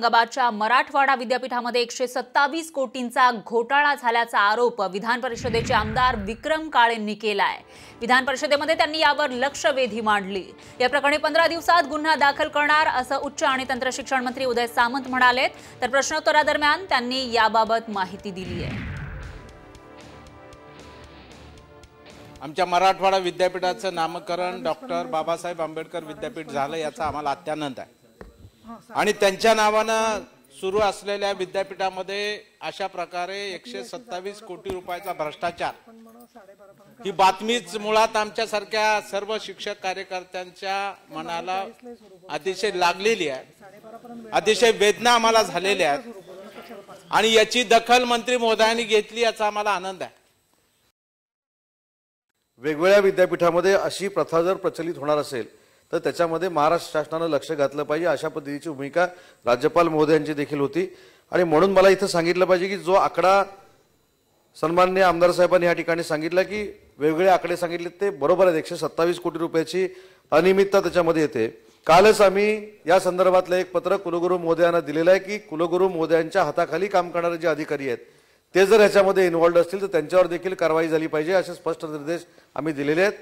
औरंगाबादच्या मराठवाडा विद्यापीठामध्ये एकशे सत्तावीस कोटींचा घोटाळा झाल्याचा आरोप विधान परिषदेचे आमदार विक्रम काळेंनी केलाय विधान परिषदेमध्ये त्यांनी यावर लक्षवेधी मांडली या प्रकरणी पंधरा दिवसात गुन्हा दाखल करणार असं उच्च आणि तंत्रशिक्षण मंत्री उदय सामंत म्हणाले तर प्रश्नोत्तरादरम्यान त्यांनी याबाबत माहिती दिली आहे आमच्या मराठवाडा विद्यापीठाचं नामकरण डॉक्टर बाबासाहेब आंबेडकर विद्यापीठ झालं याचा आम्हाला अत्यानंद आहे आणि त्यांच्या नावानं सुरू असलेल्या विद्यापीठामध्ये अशा प्रकारे एकशे सत्तावीस कोटी रुपयाचा भ्रष्टाचार ही बातमीच मुळात आमच्यासारख्या सर्व शिक्षक कार्यकर्त्यांच्या मनाला अतिशय लागलेली आहे अतिशय वेदना आम्हाला झालेल्या आहेत आणि याची दखल मंत्री मोदयांनी घेतली याचा आम्हाला आनंद आहे वेगवेगळ्या विद्यापीठामध्ये अशी प्रथा जर प्रचलित होणार असेल तर त्याच्यामध्ये महाराष्ट्र शासनानं लक्ष घातलं पाहिजे अशा पद्धतीची भूमिका राज्यपाल महोदयांची देखील होती आणि म्हणून मला इथं सांगितलं पाहिजे की जो आकडा सन्मान्य आमदार साहेबांनी या ठिकाणी सांगितलं की वेगवेगळे आकडे सांगितले ते बरोबर आहेत एकशे सत्तावीस कोटी रुपयाची अनियमितता त्याच्यामध्ये येते कालच आम्ही या संदर्भातलं एक पत्र कुलगुरू महोदयांना दिलेलं आहे की कुलगुरू महोदयांच्या हाताखाली काम करणारे जे अधिकारी आहेत ते जर ह्याच्यामध्ये इन्व्हॉल्ड असतील तर त्यांच्यावर देखील कारवाई झाली पाहिजे असे स्पष्ट निर्देश आम्ही दिलेले आहेत